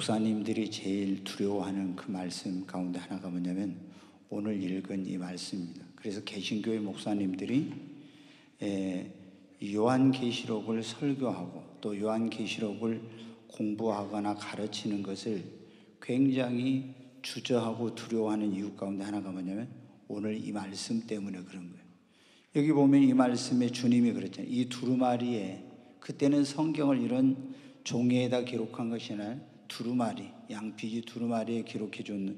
목사님들이 제일 두려워하는 그 말씀 가운데 하나가 뭐냐면 오늘 읽은 이 말씀입니다. 그래서 개신교의 목사님들이 요한계시록을 설교하고 또 요한계시록을 공부하거나 가르치는 것을 굉장히 주저하고 두려워하는 이유 가운데 하나가 뭐냐면 오늘 이 말씀 때문에 그런 거예요. 여기 보면 이 말씀에 주님이 그랬잖아요. 이 두루마리에 그때는 성경을 이런 종이에다 기록한 것이 아니라 두루마리, 양피지 두루마리에 기록해 줬는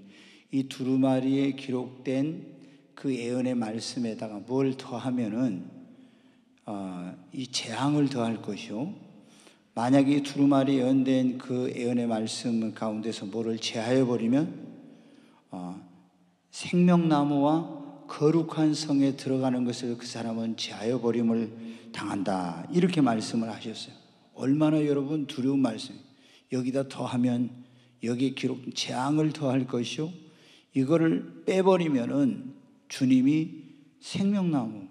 이 두루마리에 기록된 그 예언의 말씀에다가 뭘 더하면은 어, 이 재앙을 더할 것이요. 만약에 두루마리 예언된 그 예언의 말씀 가운데서 뭐를 제하여 버리면 어, 생명나무와 거룩한 성에 들어가는 것을 그 사람은 제하여 버림을 당한다. 이렇게 말씀을 하셨어요. 얼마나 여러분 두려운 말씀. 여기다 더하면 여기에 기록된 재앙을 더할 것이요. 이거를 빼버리면은 주님이 생명나무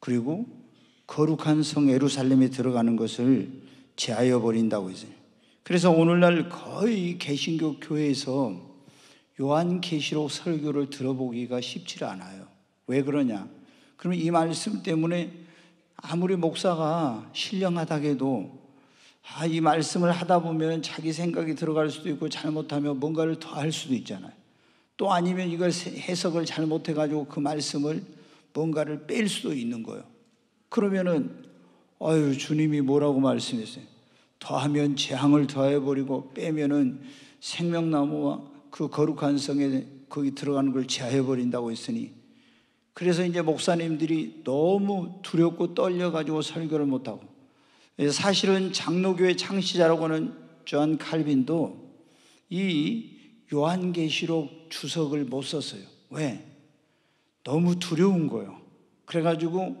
그리고 거룩한 성 예루살렘에 들어가는 것을 제하여 버린다고 했어요. 그래서 오늘날 거의 개신교 교회에서 요한 계시록 설교를 들어보기가 쉽지 않아요. 왜 그러냐? 그러면 이 말씀 때문에 아무리 목사가 신령하다고 해도 아, 이 말씀을 하다 보면 자기 생각이 들어갈 수도 있고 잘못하면 뭔가를 더할 수도 있잖아요. 또 아니면 이걸 해석을 잘못해가지고 그 말씀을 뭔가를 뺄 수도 있는 거예요. 그러면은, 아유, 주님이 뭐라고 말씀했어요? 더하면 재앙을 더해버리고 빼면은 생명나무와 그 거룩한 성에 거기 들어가는 걸 제해버린다고 했으니 그래서 이제 목사님들이 너무 두렵고 떨려가지고 설교를 못하고 예, 사실은 장로교의 창시자라고 하는 존 칼빈도 이 요한계시록 주석을 못 썼어요. 왜? 너무 두려운 거예요. 그래가지고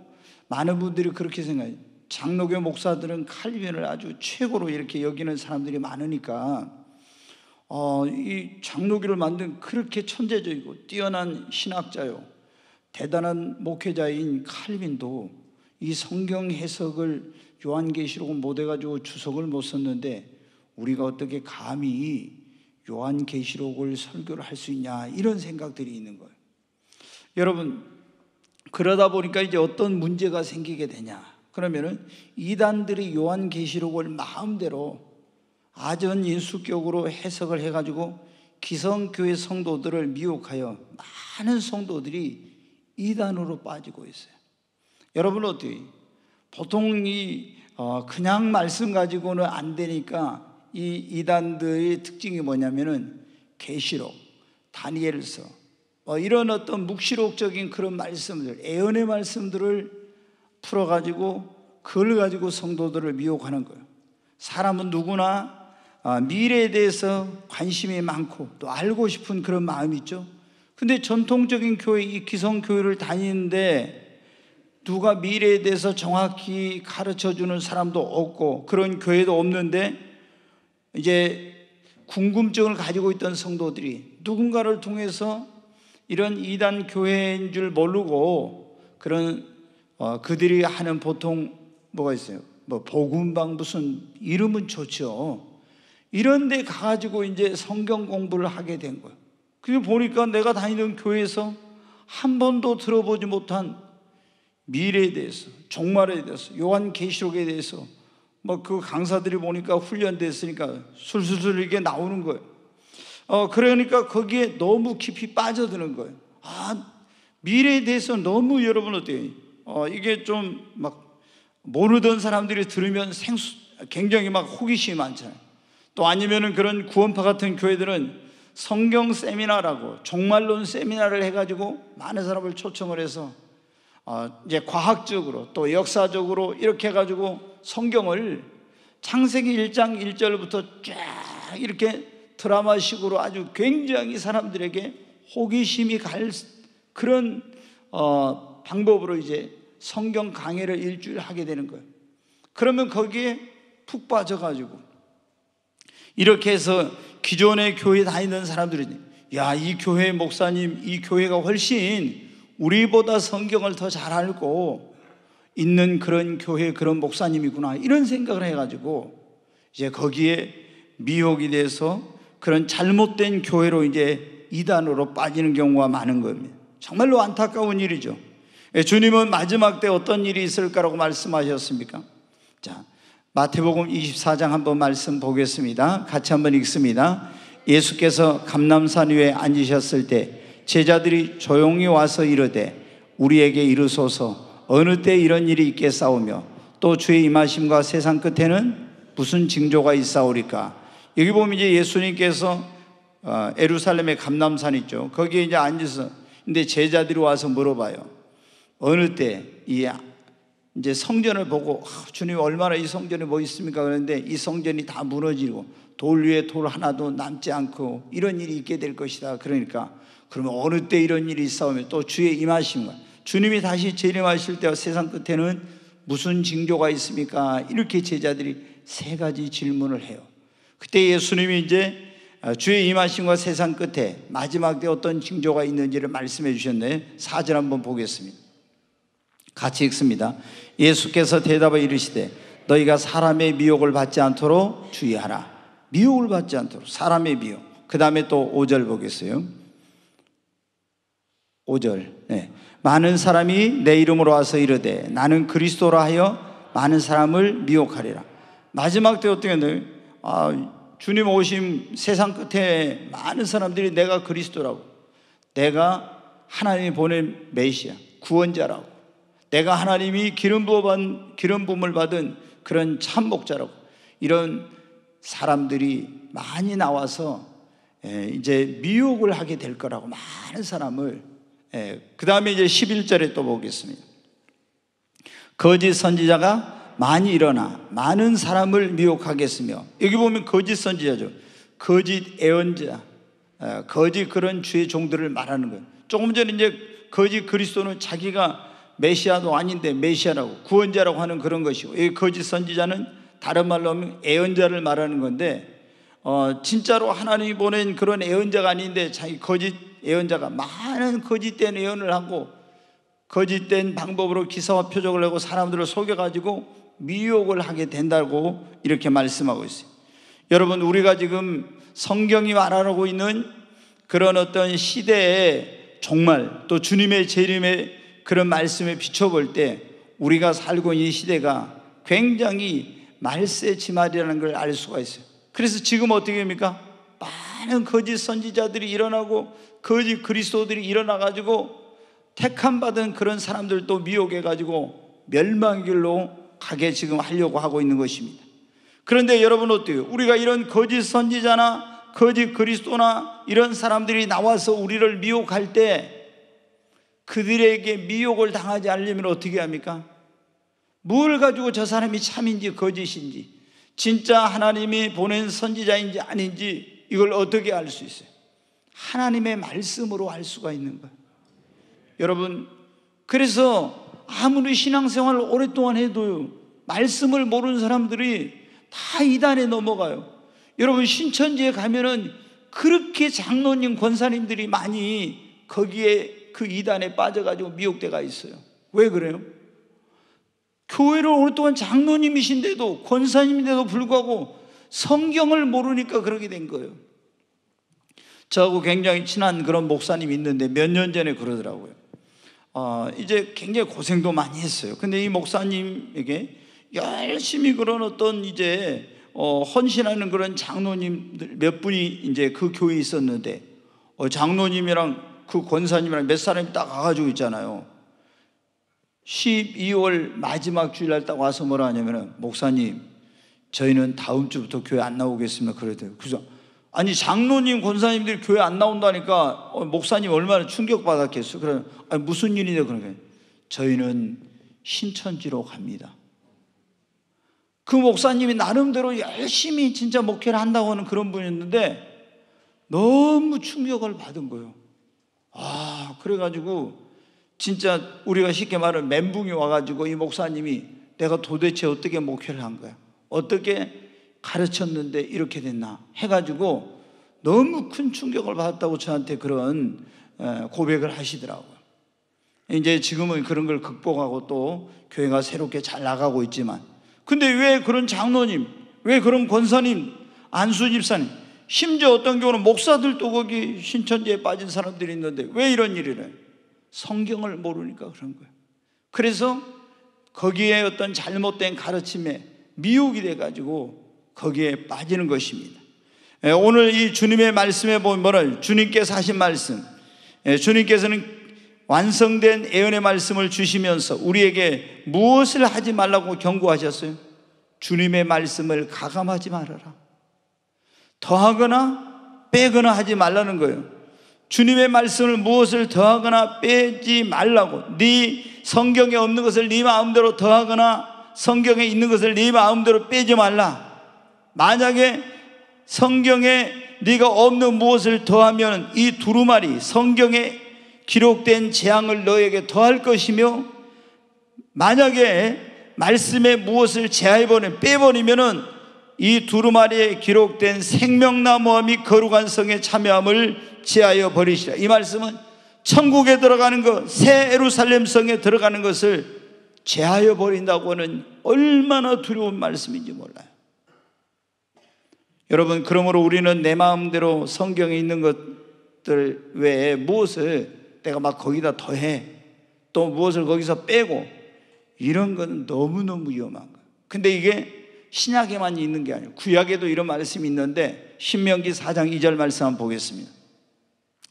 많은 분들이 그렇게 생각해요. 장로교 목사들은 칼빈을 아주 최고로 이렇게 여기는 사람들이 많으니까 어, 이 장로교를 만든 그렇게 천재적이고 뛰어난 신학자요 대단한 목회자인 칼빈도 이 성경 해석을 요한계시록은 못 해가지고 주석을 못 썼는데 우리가 어떻게 감히 요한계시록을 설교를 할 수 있냐 이런 생각들이 있는 거예요. 여러분 그러다 보니까 이제 어떤 문제가 생기게 되냐? 그러면은 이단들이 요한계시록을 마음대로 아전 인수격으로 해석을 해가지고 기성교회 성도들을 미혹하여 많은 성도들이 이단으로 빠지고 있어요. 여러분 어떻게 보통 이 어, 그냥 말씀 가지고는 안 되니까 이 이단들의 특징이 뭐냐면은 계시록, 다니엘서 뭐 이런 어떤 묵시록적인 그런 말씀들, 애언의 말씀들을 풀어 가지고 그걸 가지고 성도들을 미혹하는 거예요. 사람은 누구나 아, 미래에 대해서 관심이 많고 또 알고 싶은 그런 마음이 있죠. 근데 전통적인 교회, 이 기성교회를 다니는데 누가 미래에 대해서 정확히 가르쳐 주는 사람도 없고 그런 교회도 없는데 이제 궁금증을 가지고 있던 성도들이 누군가를 통해서 이런 이단 교회인 줄 모르고 그런 어, 그들이 하는 보통 뭐가 있어요? 뭐 복음방 무슨 이름은 좋죠. 이런데 가가지고 이제 성경 공부를 하게 된 거예요. 그게 보니까 내가 다니는 교회에서 한 번도 들어보지 못한 미래에 대해서, 종말에 대해서, 요한 계시록에 대해서 뭐 그 강사들이 보니까 훈련됐으니까 술술술 이게 나오는 거예요. 어 그러니까 거기에 너무 깊이 빠져드는 거예요. 아 미래에 대해서 너무 여러분 어때요? 어 이게 좀 막 모르던 사람들이 들으면 생수 굉장히 막 호기심이 많잖아요. 또 아니면은 그런 구원파 같은 교회들은 성경 세미나라고 종말론 세미나를 해가지고 많은 사람을 초청을 해서 어, 이제 과학적으로 또 역사적으로 이렇게 해가지고 성경을 창세기 1장 1절부터 쫙 이렇게 드라마식으로 아주 굉장히 사람들에게 호기심이 갈 그런 어, 방법으로 이제 성경 강의를 일주일 하게 되는 거예요. 그러면 거기에 푹 빠져가지고 이렇게 해서 기존의 교회 다니는 사람들이 야, 이 교회 목사님, 이 교회가 훨씬 우리보다 성경을 더 잘 알고 있는 그런 교회 그런 목사님이구나 이런 생각을 해가지고 이제 거기에 미혹이 돼서 그런 잘못된 교회로 이제 이단으로 빠지는 경우가 많은 겁니다. 정말로 안타까운 일이죠. 예, 주님은 마지막 때 어떤 일이 있을까라고 말씀하셨습니까? 자, 마태복음 24장 한번 말씀 보겠습니다. 같이 한번 읽습니다. 예수께서 감남산 위에 앉으셨을 때 제자들이 조용히 와서 이르되 우리에게 이르소서 어느 때 이런 일이 있게 싸우며 또 주의 임하심과 세상 끝에는 무슨 징조가 있사오리까 여기 보면 이제 예수님께서 어, 에루살렘의 감남산 있죠 거기에 이제 앉아서 근데 제자들이 와서 물어봐요 어느 때이 아, 이제 성전을 보고 아, 주님 얼마나 이 성전에 뭐 있습니까 그런데 이 성전이 다 무너지고 돌 위에 돌 하나도 남지 않고 이런 일이 있게 될 것이다 그러니까 그러면 어느 때 이런 일이 있사오며 또 주의 임하심과 주님이 다시 재림하실 때와 세상 끝에는 무슨 징조가 있습니까? 이렇게 제자들이 세 가지 질문을 해요. 그때 예수님이 이제 아, 주의 임하심과 세상 끝에 마지막 때 어떤 징조가 있는지를 말씀해 주셨네. 사절 한번 보겠습니다. 같이 읽습니다. 예수께서 대답을 이르시되 너희가 사람의 미혹을 받지 않도록 주의하라. 미혹을 받지 않도록 사람의 미혹. 그 다음에 또 5절 보겠어요. 5절. 네. 많은 사람이 내 이름으로 와서 이르되 나는 그리스도라 하여 많은 사람을 미혹하리라. 마지막 때 어떻게 돼요? 아, 주님 오심 세상 끝에 많은 사람들이 내가 그리스도라고. 내가 하나님이 보낸 메시아, 구원자라고. 내가 하나님이 기름 부어받은 기름 부음을 받은 그런 참 목자라고. 이런 사람들이 많이 나와서 예, 이제 미혹을 하게 될 거라고 많은 사람을 예, 그 다음에 이제 11절에 또 보겠습니다. 거짓 선지자가 많이 일어나 많은 사람을 미혹하겠으며 여기 보면 거짓 선지자죠. 거짓 애언자, 어, 거짓 그런 주의 종들을 말하는 거예요. 조금 전에 이제 거짓 그리스도는 자기가 메시아도 아닌데 메시아라고 구원자라고 하는 그런 것이고 이 거짓 선지자는 다른 말로 하면 애언자를 말하는 건데 어, 진짜로 하나님이 보낸 그런 예언자가 아닌데 자기 거짓 예언자가 많은 거짓된 예언을 하고 거짓된 방법으로 기사와 표적을 내고 사람들을 속여가지고 미혹을 하게 된다고 이렇게 말씀하고 있어요. 여러분, 우리가 지금 성경이 말하고 있는 그런 어떤 시대에 정말 또 주님의 재림의 그런 말씀에 비춰볼 때 우리가 살고 있는 시대가 굉장히 말세지말이라는 걸 알 수가 있어요. 그래서 지금 어떻게 됩니까? 많은 거짓 선지자들이 일어나고 거짓 그리스도들이 일어나 가지고 택함 받은 그런 사람들도 미혹해 가지고 멸망 길로 가게 지금 하려고 하고 있는 것입니다. 그런데 여러분 어때요? 우리가 이런 거짓 선지자나 거짓 그리스도나 이런 사람들이 나와서 우리를 미혹할 때 그들에게 미혹을 당하지 않으려면 어떻게 합니까? 뭘 가지고 저 사람이 참인지 거짓인지 진짜 하나님이 보낸 선지자인지 아닌지 이걸 어떻게 알 수 있어요? 하나님의 말씀으로 알 수가 있는 거예요. 여러분, 그래서 아무리 신앙생활을 오랫동안 해도 말씀을 모르는 사람들이 다 이단에 넘어가요. 여러분, 신천지에 가면은 그렇게 장로님, 권사님들이 많이 거기에 그 이단에 빠져가지고 미혹돼가 있어요. 왜 그래요? 교회를 오랫동안 장로님이신데도 권사님인데도 불구하고 성경을 모르니까 그렇게 된 거예요. 저하고 굉장히 친한 그런 목사님 있는데 몇 년 전에 그러더라고요. 어, 이제 굉장히 고생도 많이 했어요. 근데 이 목사님에게 열심히 그런 어떤 이제 어, 헌신하는 그런 장로님들 몇 분이 이제 그 교회에 있었는데 어, 장로님이랑 그 권사님이랑 몇 사람이 딱 가가지고 있잖아요. 12월 마지막 주일날 딱 와서 뭐라 하냐면은 목사님 저희는 다음 주부터 교회 안 나오겠습니다 그래도 그죠? 아니 장로님 권사님들이 교회 안 나온다니까 어, 목사님 얼마나 충격 받았겠어? 그럼 아니, 무슨 일이냐 그런 게 저희는 신천지로 갑니다. 그 목사님이 나름대로 열심히 진짜 목회를 한다고 하는 그런 분이었는데 너무 충격을 받은 거예요. 아 그래가지고 진짜 우리가 쉽게 말하면 멘붕이 와가지고 이 목사님이 내가 도대체 어떻게 목회를 한 거야? 어떻게 가르쳤는데 이렇게 됐나? 해가지고 너무 큰 충격을 받았다고 저한테 그런 고백을 하시더라고요. 이제 지금은 그런 걸 극복하고 또 교회가 새롭게 잘 나가고 있지만 근데 왜 그런 장로님, 왜 그런 권사님, 안수 집사님, 심지어 어떤 경우는 목사들도 거기 신천지에 빠진 사람들이 있는데 왜 이런 일이래? 성경을 모르니까 그런 거예요. 그래서 거기에 어떤 잘못된 가르침에 미혹이 돼가지고 거기에 빠지는 것입니다. 예, 오늘 이 주님의 말씀에 보면 주님께서 하신 말씀, 예, 주님께서는 완성된 예언의 말씀을 주시면서 우리에게 무엇을 하지 말라고 경고하셨어요? 주님의 말씀을 가감하지 말아라. 더하거나 빼거나 하지 말라는 거예요. 주님의 말씀을 무엇을 더하거나 빼지 말라고 네 성경에 없는 것을 네 마음대로 더하거나 성경에 있는 것을 네 마음대로 빼지 말라 만약에 성경에 네가 없는 무엇을 더하면 이 두루마리 성경에 기록된 재앙을 너에게 더할 것이며 만약에 말씀에 무엇을 제하해버리면 빼버리면은 이 두루마리에 기록된 생명나무와 및 거룩한 성의 참여함을 제하여 버리시라. 이 말씀은 천국에 들어가는 것, 새 에루살렘 성에 들어가는 것을 제하여 버린다고 는 얼마나 두려운 말씀인지 몰라요. 여러분, 그러므로 우리는 내 마음대로 성경에 있는 것들 외에 무엇을 내가 막 거기다 더해, 또 무엇을 거기서 빼고, 이런 거는 너무너무 위험한 거예요. 근데 이게 신약에만 있는 게 아니에요. 구약에도 이런 말씀이 있는데, 신명기 4장 2절 말씀 한번 보겠습니다.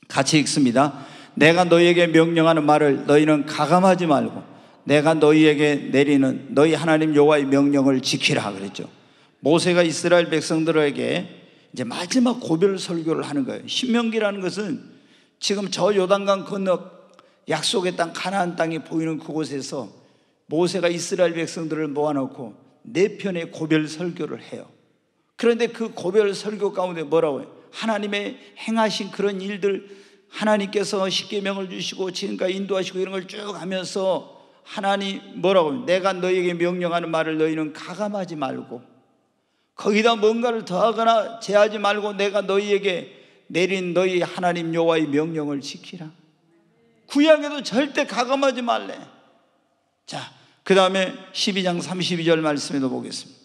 같이 읽습니다. 내가 너희에게 명령하는 말을 너희는 가감하지 말고 내가 너희에게 내리는 너희 하나님 여호와의 명령을 지키라 그랬죠. 모세가 이스라엘 백성들에게 이제 마지막 고별 설교를 하는 거예요. 신명기라는 것은 지금 저 요단강 건너 약속의 땅 가나안 땅이 보이는 그곳에서 모세가 이스라엘 백성들을 모아놓고 네 편의 고별 설교를 해요. 그런데 그 고별 설교 가운데 뭐라고 해요? 하나님의 행하신 그런 일들 하나님께서 십계명을 주시고 지금까지 인도하시고 이런 걸 쭉 하면서 하나님 뭐라고 내가 너희에게 명령하는 말을 너희는 가감하지 말고 거기다 뭔가를 더하거나 제하지 말고 내가 너희에게 내린 너희 하나님 여호와의 명령을 지키라. 구약에도 절대 가감하지 말래. 자, 그 다음에 12장 32절 말씀에도 보겠습니다.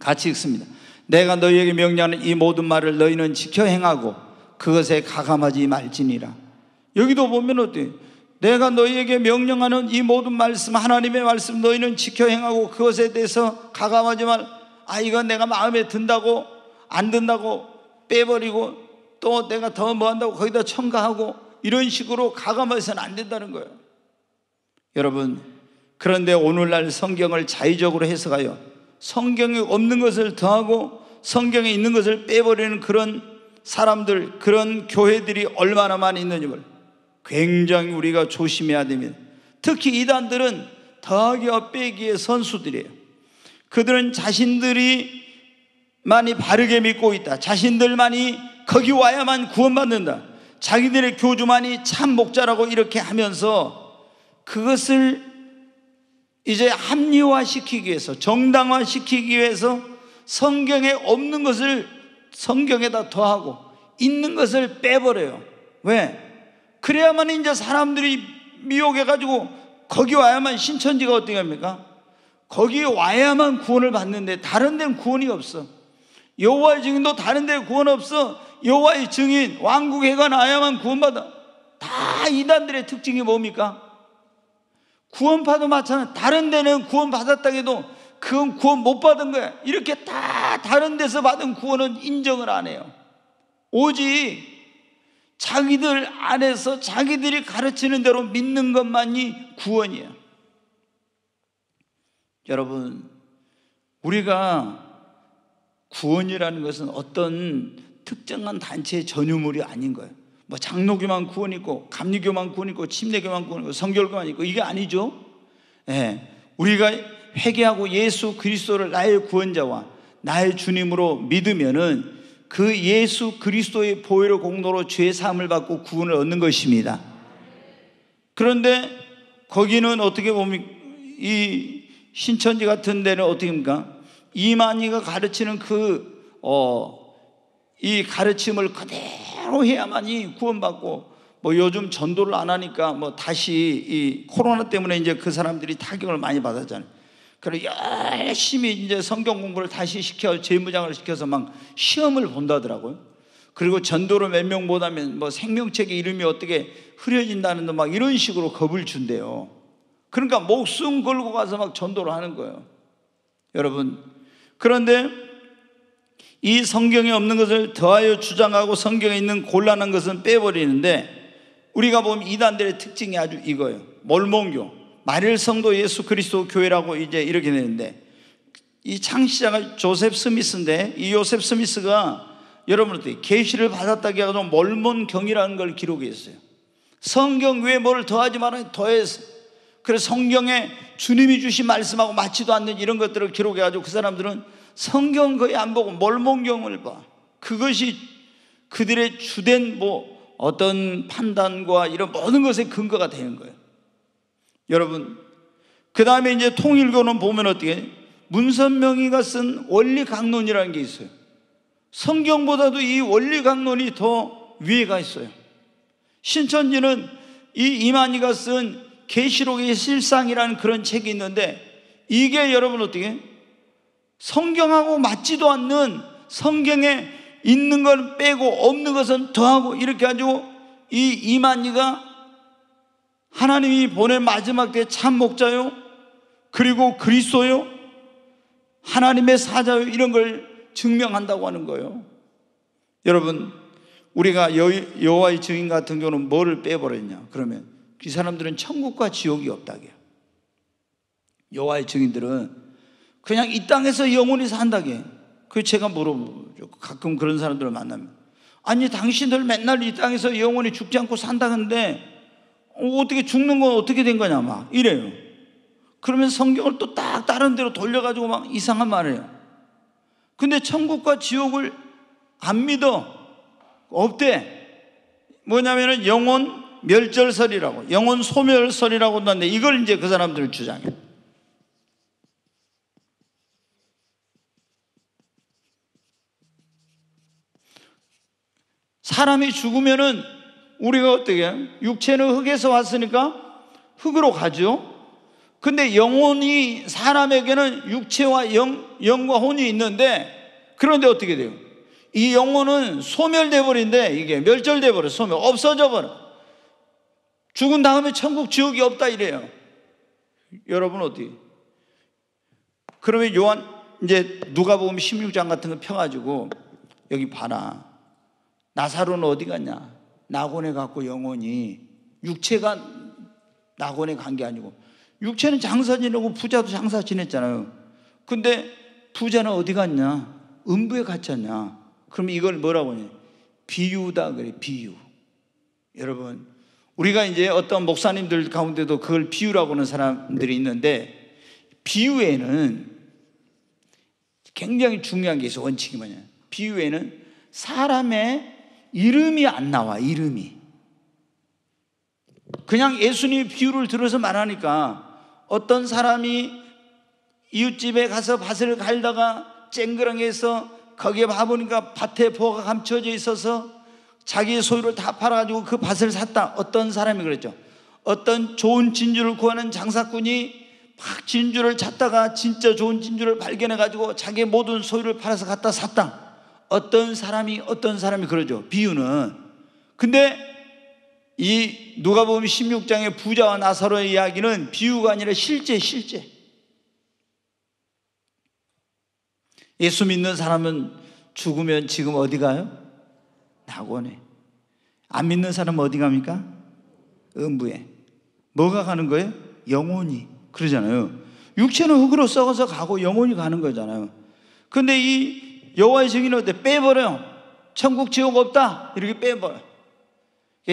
같이 읽습니다. 내가 너희에게 명령하는 이 모든 말을 너희는 지켜 행하고 그것에 가감하지 말지니라. 여기도 보면 어때? 내가 너희에게 명령하는 이 모든 말씀, 하나님의 말씀 너희는 지켜 행하고 그것에 대해서 가감하지 말. 아, 이건 내가 마음에 든다고, 안 든다고 빼버리고 또 내가 더 뭐 한다고 거기다 첨가하고 이런 식으로 가감해서는 안 된다는 거예요. 여러분, 그런데 오늘날 성경을 자의적으로 해석하여 성경이 없는 것을 더하고 성경에 있는 것을 빼버리는 그런 사람들, 그런 교회들이 얼마나 많이 있는지를 굉장히 우리가 조심해야 됩니다. 특히 이단들은 더하기와 빼기의 선수들이에요. 그들은 자신들이 많이 바르게 믿고 있다. 자신들만이 거기 와야만 구원받는다. 자기들의 교주만이 참 목자라고 이렇게 하면서 그것을 이제 합리화시키기 위해서 정당화시키기 위해서 성경에 없는 것을 성경에다 더하고 있는 것을 빼버려요. 왜? 그래야만 이제 사람들이 미혹해가지고 거기 와야만 신천지가 어떻게 합니까? 거기 와야만 구원을 받는데 다른 데는 구원이 없어. 여호와의 증인도 다른 데 구원 없어. 여호와의 증인 왕국 해가 나야만 구원받아. 다 이단들의 특징이 뭡니까? 구원파도 마찬가지. 다른 데는 구원받았다기도 그건 구원 못 받은 거야. 이렇게 다 다른 데서 받은 구원은 인정을 안 해요. 오직 자기들 안에서 자기들이 가르치는 대로 믿는 것만이 구원이에요. 여러분, 우리가 구원이라는 것은 어떤 특정한 단체의 전유물이 아닌 거예요. 뭐 장로교만 구원 있고 감리교만 구원 있고 침례교만 구원 있고 성결교만 있고 이게 아니죠. 예. 우리가 회개하고 예수 그리스도를 나의 구원자와 나의 주님으로 믿으면은 그 예수 그리스도의 보혈의 공로로 죄 사함을 받고 구원을 얻는 것입니다. 그런데 거기는 어떻게 보면 이 신천지 같은 데는 어떻게 합니까? 이만희가 가르치는 그, 어, 이 가르침을 그대로 해야만이 구원받고 뭐 요즘 전도를 안 하니까 뭐 다시 이 코로나 때문에 이제 그 사람들이 타격을 많이 받았잖아요. 그리고 열심히 이제 성경 공부를 다시 시켜 재무장을 시켜서 막 시험을 본다더라고요. 그리고 전도로 몇명보다면뭐 생명책의 이름이 어떻게 흐려진다는 막 이런 식으로 겁을 준대요. 그러니까 목숨 걸고 가서 막 전도를 하는 거예요. 여러분 그런데 이 성경에 없는 것을 더하여 주장하고 성경에 있는 곤란한 것은 빼버리는데 우리가 보면 이단들의 특징이 아주 이거예요. 몰몬교. 말일 성도 예수 그리스도 교회라고 이제 이렇게 되는데 이 창시자가 조셉 스미스인데 이 요셉 스미스가 여러분들테 계시를 받았다기 해가고 멀몬 경이라는 걸 기록했어요. 성경 외에 뭐를 더하지 말아요. 더해서. 그래서 성경에 주님이 주신 말씀하고 맞지도 않는 이런 것들을 기록해가지고 그 사람들은 성경 거의 안 보고 멀몬경을 봐. 그것이 그들의 주된 뭐 어떤 판단과 이런 모든 것의 근거가 되는 거예요. 여러분, 그 다음에 이제 통일교는 보면 어떻게 문선명이가 쓴 원리 강론이라는 게 있어요. 성경보다도 이 원리 강론이 더 위에 가 있어요. 신천지는 이 이만희가 쓴 계시록의 실상이라는 그런 책이 있는데 이게 여러분 어떻게 성경하고 맞지도 않는 성경에 있는 건 빼고 없는 것은 더하고 이렇게 가지고 이 이만희가 하나님이 보낸 마지막 때참 목자요. 그리고 그리스도요. 하나님의 사자요. 이런 걸 증명한다고 하는 거예요. 여러분, 우리가 여호와의 증인 같은 경우는 뭐를 빼버렸냐? 그러면 이 사람들은 천국과 지옥이 없다게요. 여호와의 증인들은 그냥 이 땅에서 영원히 산다게. 그 제가 물어보죠. 가끔 그런 사람들을 만나면 아니 당신들 맨날 이 땅에서 영원히 죽지 않고 산다는데 어, 어떻게 죽는 건 어떻게 된 거냐 막 이래요. 그러면 성경을 또 딱 다른 데로 돌려가지고 막 이상한 말 해요. 근데 천국과 지옥을 안 믿어. 없대. 뭐냐면은 영혼 멸절설이라고, 영혼 소멸설이라고 한다는데 이걸 이제 그 사람들 주장해. 사람이 죽으면은 우리가 어떻게 육체는 흙에서 왔으니까 흙으로 가죠. 근데 영혼이 사람에게는 육체와 영, 영과 혼이 있는데 그런데 어떻게 돼요? 이 영혼은 소멸돼 버린데 이게 멸절돼 버려 소멸 없어져 버려 죽은 다음에 천국 지옥이 없다 이래요. 여러분 어디? 그러면 요한 이제 누가복음 16장 같은 거 펴가지고 여기 봐라 나사로는 어디 갔냐? 낙원에 갔고 영혼이 육체가 낙원에 간 게 아니고 육체는 장사 지내고 부자도 장사 지냈잖아요. 근데 부자는 어디 갔냐? 음부에 갔지않냐 그럼 이걸 뭐라고 하냐? 비유다 그래 비유. 여러분 우리가 이제 어떤 목사님들 가운데도 그걸 비유라고 하는 사람들이 있는데 비유에는 굉장히 중요한 게 있어 원칙이 뭐냐? 비유에는 사람의 이름이 안 나와, 이름이. 그냥 예수님의 비유를 들어서 말하니까 어떤 사람이 이웃집에 가서 밭을 갈다가 쨍그렁해서 거기에 봐보니까 밭에 보가 감춰져 있어서 자기의 소유를 다 팔아가지고 그 밭을 샀다. 어떤 사람이 그랬죠. 어떤 좋은 진주를 구하는 장사꾼이 막 진주를 찾다가 진짜 좋은 진주를 발견해가지고 자기의 모든 소유를 팔아서 갖다 샀다. 어떤 사람이 어떤 사람이 그러죠. 비유는. 근데 이 누가 보면 16장의 부자와 나사로의 이야기는 비유가 아니라 실제 실제. 예수 믿는 사람은 죽으면 지금 어디 가요? 낙원에. 안 믿는 사람은 어디 갑니까? 음부에. 뭐가 가는 거예요? 영혼이. 그러잖아요. 육체는 흙으로 썩어서 가고 영혼이 가는 거잖아요. 근데 이 여호와의 증인은 어때? 빼버려요. 천국 지옥 없다. 이렇게 빼버려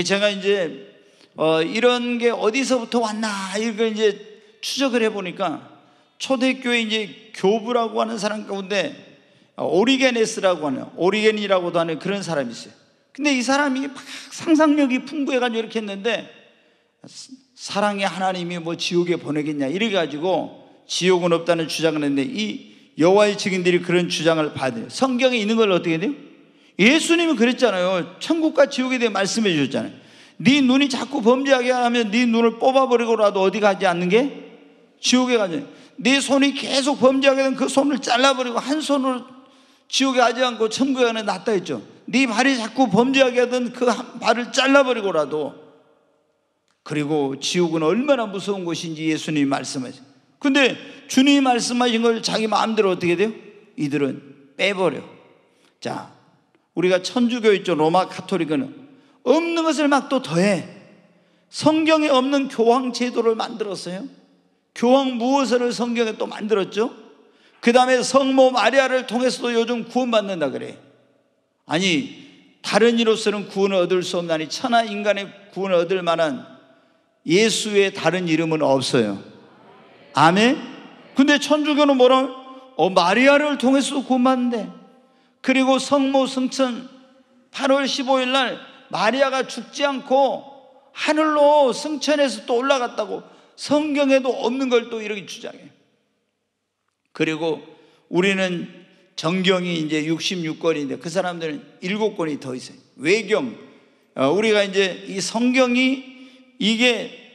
제가 이제 어, 이런 게 어디서부터 왔나 이걸 이제 추적을 해보니까 초대교회 이제 교부라고 하는 사람 가운데 오리게네스라고 하는 오리겐이라고도 하는 그런 사람이 있어요. 근데 이 사람이 막 상상력이 풍부해가지고 이렇게 했는데 사랑의 하나님이 뭐 지옥에 보내겠냐 이래 가지고 지옥은 없다는 주장을 했는데 이 여호와의 증인들이 그런 주장을 받아요. 성경에 있는 걸 어떻게 돼요? 예수님은 그랬잖아요. 천국과 지옥에 대해 말씀해 주셨잖아요. 네 눈이 자꾸 범죄하게 하면 네 눈을 뽑아버리고라도 어디 가지 않는 게 지옥에 가죠. 네 손이 계속 범죄하게 되면 그 손을 잘라버리고 한 손으로 지옥에 가지 않고 천국에 가는 낫다 했죠. 네 발이 자꾸 범죄하게 하던 그 발을 잘라버리고라도 그리고 지옥은 얼마나 무서운 곳인지 예수님이 말씀하셨어요. 근데 주님이 말씀하신 걸 자기 마음대로 어떻게 돼요? 이들은 빼버려. 자, 우리가 천주교 있죠. 로마 카톨릭은 없는 것을 막 또 더해. 성경에 없는 교황 제도를 만들었어요. 교황 무엇을 성경에 또 만들었죠. 그 다음에 성모 마리아를 통해서도 요즘 구원받는다 그래. 아니, 다른 이로서는 구원을 얻을 수 없나니 천하 인간의 구원을 얻을 만한 예수의 다른 이름은 없어요. 아멘? 근데 천주교는 뭐라? 어, 마리아를 통해서 구만대. 그리고 성모 승천 8월 15일 날 마리아가 죽지 않고 하늘로 승천해서 또 올라갔다고 성경에도 없는 걸 또 이렇게 주장해. 그리고 우리는 정경이 이제 66권인데 그 사람들은 7권이 더 있어요. 외경. 어, 우리가 이제 이 성경이 이게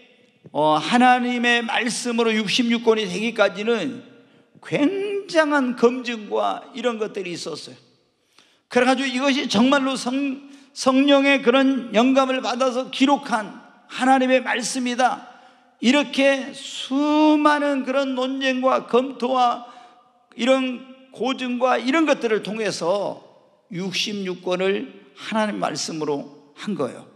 어, 하나님의 말씀으로 66권이 되기까지는 굉장한 검증과 이런 것들이 있었어요. 그래가지고 이것이 정말로 성, 성령의 그런 영감을 받아서 기록한 하나님의 말씀이다. 이렇게 수많은 그런 논쟁과 검토와 이런 고증과 이런 것들을 통해서 66권을 하나님 말씀으로 한 거예요.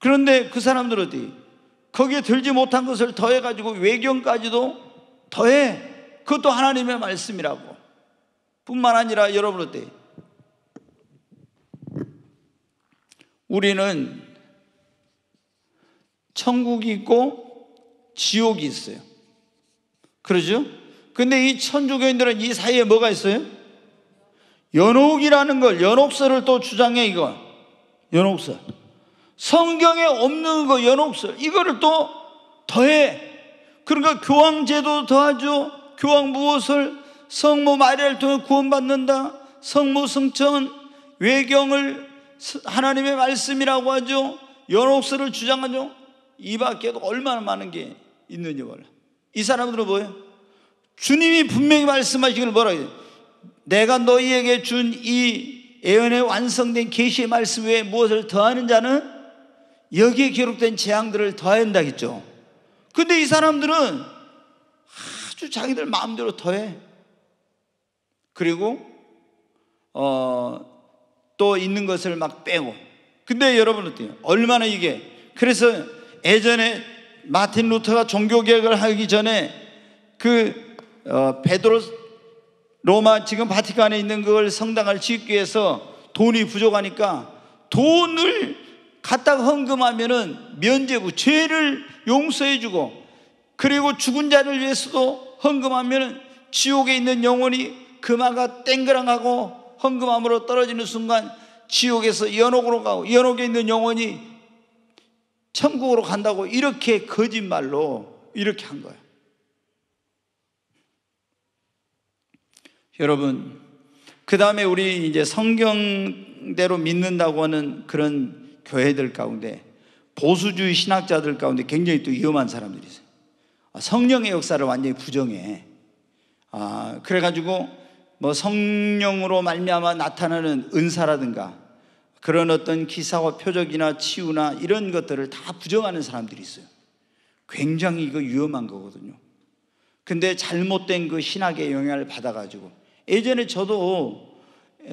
그런데 그 사람들 어디? 거기에 들지 못한 것을 더해가지고 외경까지도 더해. 그것도 하나님의 말씀이라고. 뿐만 아니라 여러분 어 우리는 천국이 있고 지옥이 있어요. 그러죠? 근데 이 천주교인들은 이 사이에 뭐가 있어요? 연옥이라는 걸, 연옥설을 또 주장해, 이거. 연옥설. 성경에 없는 거 연옥설 이거를 또 더해 그러니까 교황제도 더하죠 교황 무엇을 성모 마리아를 통해 구원받는다 성모 성천 외경을 하나님의 말씀이라고 하죠 연옥설을 주장하죠 이 밖에도 얼마나 많은 게 있는지 이 사람들은 뭐예요? 주님이 분명히 말씀하시기를 뭐라 해요? 내가 너희에게 준 이 예언의 완성된 계시의 말씀 외에 무엇을 더하는 자는 여기에 기록된 재앙들을 더한다겠죠. 근데 이 사람들은 아주 자기들 마음대로 더해. 그리고 어, 또 있는 것을 막 빼고. 근데 여러분 어때요? 얼마나 이게 그래서 예전에 마틴 루터가 종교 개혁을 하기 전에 그 어, 베드로 로마 지금 바티칸에 있는 그걸 성당을 짓기 위해서 돈이 부족하니까 돈을 갖다가 헌금하면은 면죄부 죄를 용서해 주고 그리고 죽은 자를 위해서도 헌금하면은 지옥에 있는 영혼이 금화가 땡그랑하고 헌금함으로 떨어지는 순간 지옥에서 연옥으로 가고 연옥에 있는 영혼이 천국으로 간다고 이렇게 거짓말로 이렇게 한 거예요. 여러분, 그 다음에 우리 이제 성경대로 믿는다고 하는 그런 교회들 가운데 보수주의 신학자들 가운데 굉장히 또 위험한 사람들이 있어요. 아, 성령의 역사를 완전히 부정해. 아, 그래가지고 뭐 성령으로 말미암아 나타나는 은사라든가 그런 어떤 기사와 표적이나 치유나 이런 것들을 다 부정하는 사람들이 있어요. 굉장히 이거 위험한 거거든요. 근데 잘못된 그 신학의 영향을 받아가지고 예전에 저도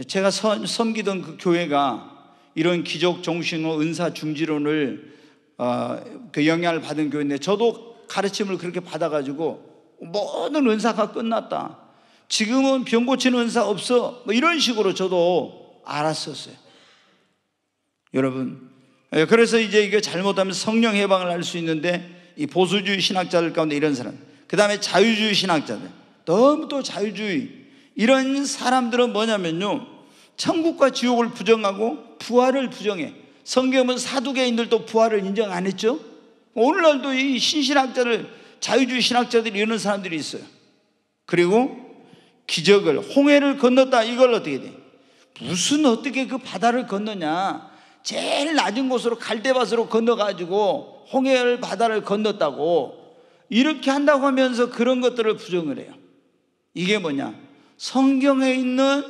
제가 섬기던 그 교회가 이런 기적 정신론, 은사 중지론을 어, 그 영향을 받은 교회인데 저도 가르침을 그렇게 받아가지고 모든 은사가 끝났다. 지금은 병 고치는 은사 없어. 뭐 이런 식으로 저도 알았었어요. 여러분. 예, 그래서 이제 이게 잘못하면 성령 해방을 할 수 있는데 이 보수주의 신학자들 가운데 이런 사람. 그 다음에 자유주의 신학자들. 너무 또 자유주의. 이런 사람들은 뭐냐면요. 천국과 지옥을 부정하고 부활을 부정해. 성경은 사두개인들도 부활을 인정 안 했죠? 오늘날도 이 신신학자를, 자유주의 신학자들이 이런 사람들이 있어요. 그리고 기적을, 홍해를 건넜다. 이걸 어떻게 돼? 무슨 어떻게 그 바다를 건너냐. 제일 낮은 곳으로 갈대밭으로 건너가지고 홍해를 바다를 건넜다고 이렇게 한다고 하면서 그런 것들을 부정을 해요. 이게 뭐냐? 성경에 있는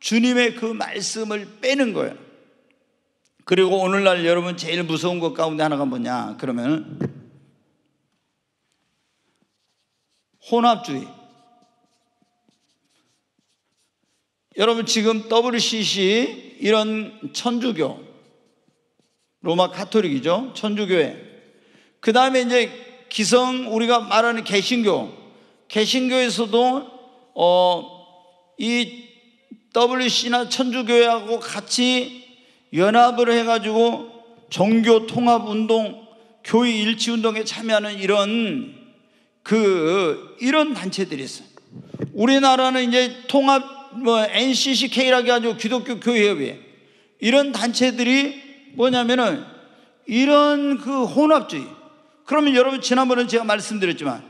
주님의 그 말씀을 빼는 거예요. 그리고 오늘날 여러분 제일 무서운 것 가운데 하나가 뭐냐? 그러면 혼합주의. 여러분 지금 WCC 이런 천주교 로마 카톨릭이죠. 천주교회. 그다음에 이제 기성 우리가 말하는 개신교. 개신교에서도 어이 WC나 천주교회하고 같이 연합을 해가지고 종교 통합 운동, 교회 일치 운동에 참여하는 이런 그 이런 단체들이 있어요. 우리나라는 이제 통합 뭐 NCCK라고 해가지고 기독교 교회협회 이런 단체들이 뭐냐면은 이런 그 혼합주의. 그러면 여러분 지난번에 제가 말씀드렸지만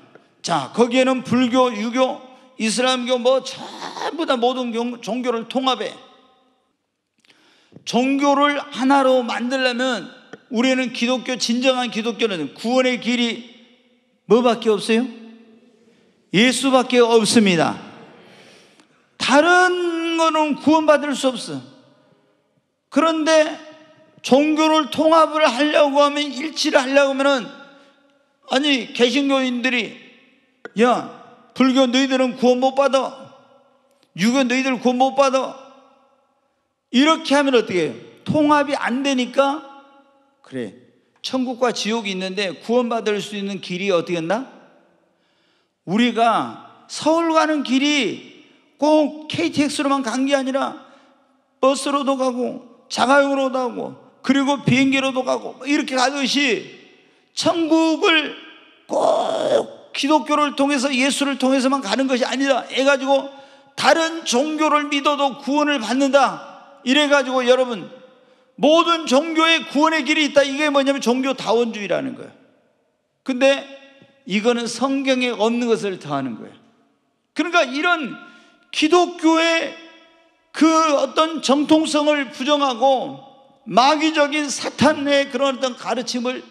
자 거기에는 불교, 유교 이슬람교 뭐 전부 다 모든 종교를 통합해. 종교를 하나로 만들려면 우리는 기독교, 진정한 기독교는 구원의 길이 뭐밖에 없어요? 예수밖에 없습니다. 다른 거는 구원받을 수 없어. 그런데 종교를 통합을 하려고 하면 일치를 하려고 하면 아니 개신교인들이 야 불교 너희들은 구원 못 받아. 유교 너희들 구원 못 받아. 이렇게 하면 어떻게 해요? 통합이 안 되니까 그래. 천국과 지옥이 있는데 구원받을 수 있는 길이 어디였나? 우리가 서울 가는 길이 꼭 KTX로만 간 게 아니라 버스로도 가고 자가용으로도 가고 그리고 비행기로도 가고 뭐 이렇게 가듯이 천국을 기독교를 통해서 예수를 통해서만 가는 것이 아니라 해가지고 다른 종교를 믿어도 구원을 받는다. 이래가지고 여러분 모든 종교의 구원의 길이 있다. 이게 뭐냐면 종교 다원주의라는 거예요. 근데 이거는 성경에 없는 것을 더하는 거예요. 그러니까 이런 기독교의 그 어떤 정통성을 부정하고 마귀적인 사탄의 그런 어떤 가르침을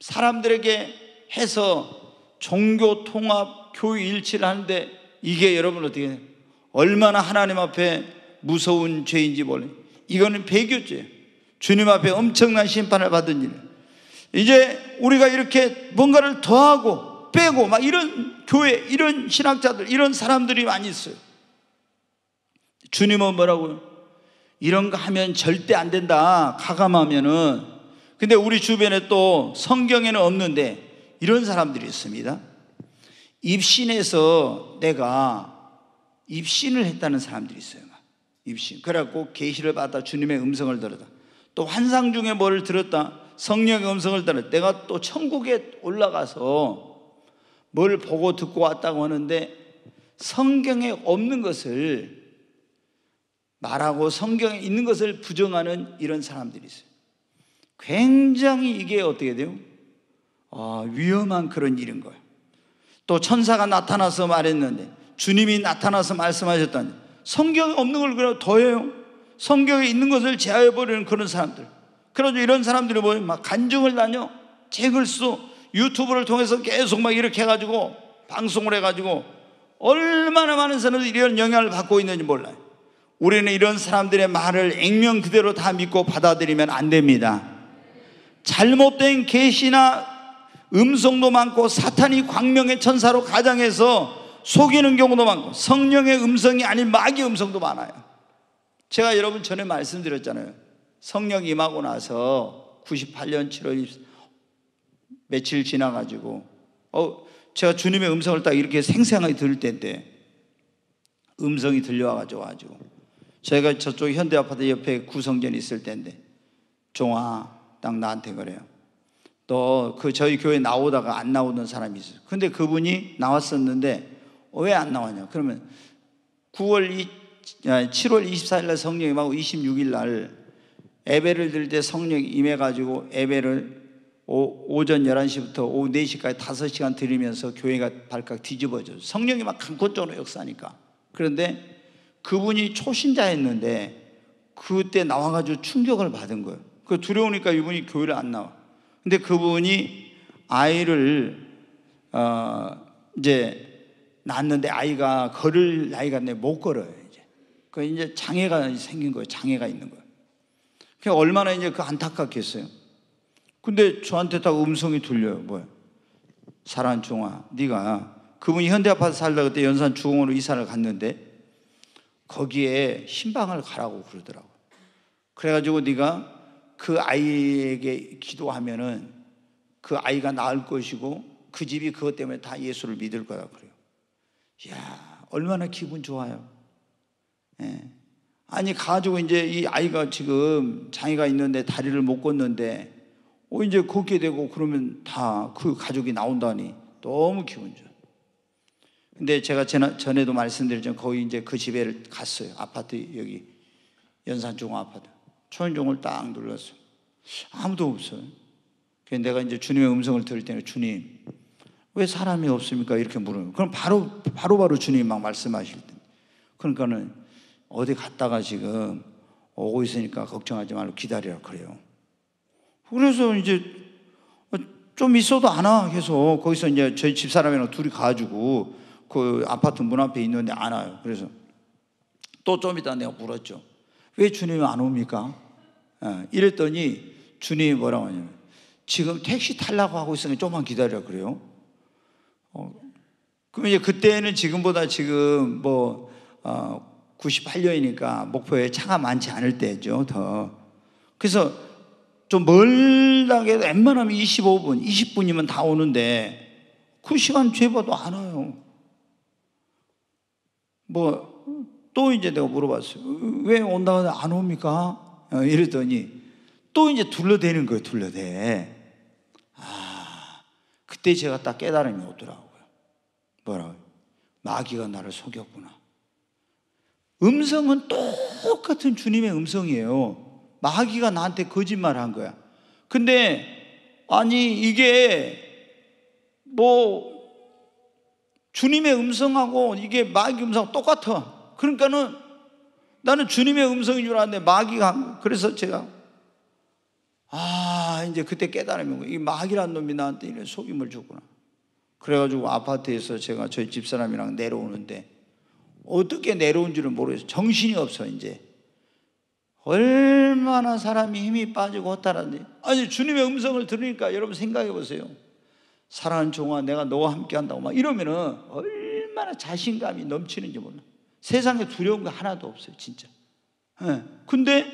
사람들에게 해서 종교 통합, 교회 일치를 하는데 이게 여러분 어떻게 얼마나 하나님 앞에 무서운 죄인지 몰라 이거는 배교죄요 주님 앞에 엄청난 심판을 받은 일. 이제 우리가 이렇게 뭔가를 더하고 빼고 막 이런 교회, 이런 신학자들, 이런 사람들이 많이 있어요. 주님은 뭐라고요? 이런 거 하면 절대 안 된다. 가감하면은. 근데 우리 주변에 또 성경에는 없는데 이런 사람들이 있습니다. 입신에서 내가 입신을 했다는 사람들이 있어요. 입신. 그래갖고 계시를 받아 주님의 음성을 들었다. 또 환상 중에 뭐를 들었다. 성령의 음성을 들었다. 내가 또 천국에 올라가서 뭘 보고 듣고 왔다고 하는데 성경에 없는 것을 말하고 성경에 있는 것을 부정하는 이런 사람들이 있어요. 굉장히 이게 어떻게 돼요? 어, 위험한 그런 일인 거예요. 또 천사가 나타나서 말했는데 주님이 나타나서 말씀하셨다 성경에 없는 걸 그냥 더해요. 성경에 있는 것을 제하해버리는 그런 사람들. 그래서 이런 사람들이 보면 막 간증을 다녀. 책을 써. 유튜브를 통해서 계속 막 이렇게 해가지고 방송을 해가지고 얼마나 많은 사람들이 이런 영향을 받고 있는지 몰라요. 우리는 이런 사람들의 말을 액면 그대로 다 믿고 받아들이면 안 됩니다. 잘못된 계시나 음성도 많고 사탄이 광명의 천사로 가장해서 속이는 경우도 많고 성령의 음성이 아닌 마귀의 음성도 많아요. 제가 여러분 전에 말씀드렸잖아요. 성령 임하고 나서 98년 7월 며칠 지나가지고 어 제가 주님의 음성을 딱 이렇게 생생하게 들을 때인데 음성이 들려와가지고 가지 저희가 저쪽 현대 아파트 옆에 구성전 있을 때인데 종아 딱 나한테 그래요. 또그 저희 교회 나오다가 안 나오던 사람이 있어요. 근데 그분이 나왔었는데 왜 안 나왔냐? 그러면 9월 2, 7월 24일 날 성령 이하고 26일 날 예배를 들 때 성령 임해 가지고 예배를 오, 전 11시부터 오후 4시까지 5시간 들으면서 교회가 발칵 뒤집어져. 성령이 막 강권적으로 역사하니까. 그런데 그분이 초신자였는데 그때 나와가지고 충격을 받은 거예요. 그 두려우니까 이분이 교회를 안 나와. 근데 그분이 아이를 어 이제 낳았는데 아이가 걸을 나이가 내 못 걸어요 이제. 그 이제 장애가 생긴 거예요. 장애가 있는 거예요. 그 얼마나 이제 그 안타깝겠어요. 근데 저한테 딱 음성이 들려요. 뭐야? 사란종아, 네가 그분이 현대 아파트 살다 그때 연산 주공으로 이사를 갔는데 거기에 신방을 가라고 그러더라고. 그래가지고 네가 그 아이에게 기도하면은 그 아이가 나을 것이고 그 집이 그것 때문에 다 예수를 믿을 거다 그래요. 야 얼마나 기분 좋아요. 예. 아니 가지고 이제 이 아이가 지금 장애가 있는데 다리를 못 걷는데 어 이제 걷게 되고 그러면 다 그 가족이 나온다니 너무 기분 좋아. 근데 제가 전에도 말씀드렸지만 거의 이제 그 집에 갔어요. 아파트 여기 연산 중앙 아파트. 초인종을 딱 눌렀어요. 아무도 없어요. 그래서 내가 이제 주님의 음성을 들을 때는 주님, 왜 사람이 없습니까? 이렇게 물어요. 그럼 바로, 바로바로 바로 주님이 막 말씀하실 때. 그러니까는 어디 갔다가 지금 오고 있으니까 걱정하지 말고 기다리라 그래요. 그래서 이제 좀 있어도 안 와. 계속 거기서 이제 저희 집사람이랑 둘이 가가지고 그 아파트 문 앞에 있는데 안 와요. 그래서 또 좀 이따 내가 물었죠. 왜 주님이 안 옵니까? 어, 이랬더니 주님이 뭐라고 하냐면 지금 택시 탈라고 하고 있으니까 만 기다려 그래요. 어, 그럼 이제 그때는 지금보다 지금 뭐 어, 98년이니까 목포에 차가 많지 않을 때죠 더. 그래서 좀 멀다게 웬만하면 25분, 20분이면 다 오는데 그 시간 죄봐도 안 와요. 뭐 또 이제 내가 물어봤어요. 왜 온다고 안 옵니까? 어, 이랬더니 또 이제 둘러대는 거예요, 둘러대. 아, 그때 제가 딱 깨달음이 오더라고요. 뭐라고요? 마귀가 나를 속였구나. 음성은 똑같은 주님의 음성이에요. 마귀가 나한테 거짓말 한 거야. 근데, 아니, 이게 뭐, 주님의 음성하고 이게 마귀 음성 똑같아. 그러니까는 나는 주님의 음성인 줄 알았는데 마귀가 한 거예요. 그래서 제가 아 이제 그때 깨달으면 거예이 마귀란 놈이 나한테 이런 속임을 주구나 그래가지고 아파트에서 제가 저희 집사람이랑 내려오는데 어떻게 내려온지를 모르겠어요. 정신이 없어 이제. 얼마나 사람이 힘이 빠지고 허탈한데. 아니 주님의 음성을 들으니까 여러분 생각해 보세요. 사랑하는 종아 내가 너와 함께 한다고 막 이러면은 얼마나 자신감이 넘치는지 몰라. 세상에 두려운 거 하나도 없어요, 진짜. 예. 근데,